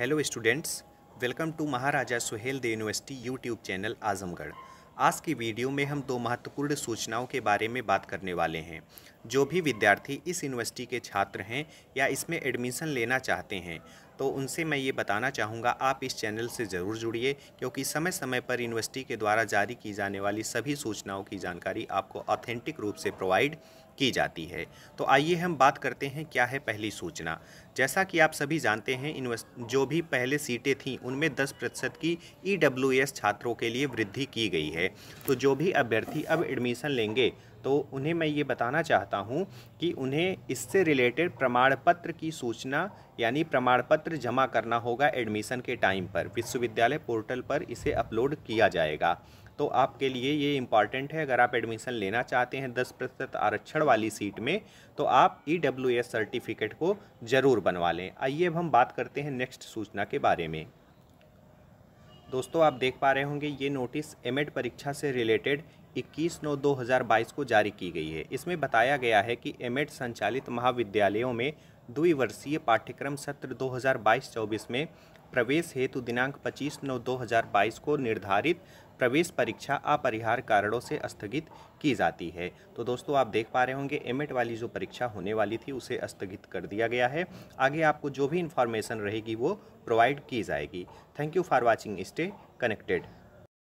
hello students welcome to Maharaja Suheldev university YouTube channel Azamgarh आज की video में हम दो महत्वपूर्ण सूचनाओं के बारे में बात करने वाले हैं जो भी विद्यार्थी इस यूनिवर्सिटी के छात्र हैं या इसमें एडमिशन लेना चाहते हैं तो उनसे मैं ये बताना चाहूँगा आप इस चैनल से ज़रूर जुड़िए क्योंकि समय समय पर यूनिवर्सिटी के द्वारा जारी की जाने वाली सभी सूचनाओं की जानकारी आपको ऑथेंटिक रूप से प्रोवाइड की जाती है तो आइए हम बात करते हैं क्या है पहली सूचना जैसा कि आप सभी जानते हैं जो भी पहले सीटें थीं उनमें 10 प्रतिशत की ई e छात्रों के लिए वृद्धि की गई है तो जो भी अभ्यर्थी अब एडमिशन लेंगे तो उन्हें मैं ये बताना चाहता हूँ कि उन्हें इससे रिलेटेड प्रमाण पत्र की सूचना यानी प्रमाण पत्र जमा करना होगा एडमिशन के टाइम पर विश्वविद्यालय पोर्टल पर इसे अपलोड किया जाएगा तो आपके लिए ये इम्पॉर्टेंट है अगर आप एडमिशन लेना चाहते हैं दस प्रतिशत आरक्षण वाली सीट में तो आप ई डब्ल्यू एस सर्टिफिकेट को ज़रूर बनवा लें आइए अब हम बात करते हैं नेक्स्ट सूचना के बारे में दोस्तों आप देख पा रहे होंगे ये नोटिस एमएड परीक्षा से रिलेटेड 21 नौ 2022 को जारी की गई है इसमें बताया गया है कि एमेड संचालित महाविद्यालयों में द्विवर्षीय पाठ्यक्रम सत्र 2022-24 में प्रवेश हेतु दिनांक 25 नौ 2022 को निर्धारित प्रवेश परीक्षा अपरिहार कारणों से स्थगित की जाती है तो दोस्तों आप देख पा रहे होंगे एमएड वाली जो परीक्षा होने वाली थी उसे स्थगित कर दिया गया है आगे आपको जो भी इन्फॉर्मेशन रहेगी वो प्रोवाइड की जाएगी thank you for watching stay connected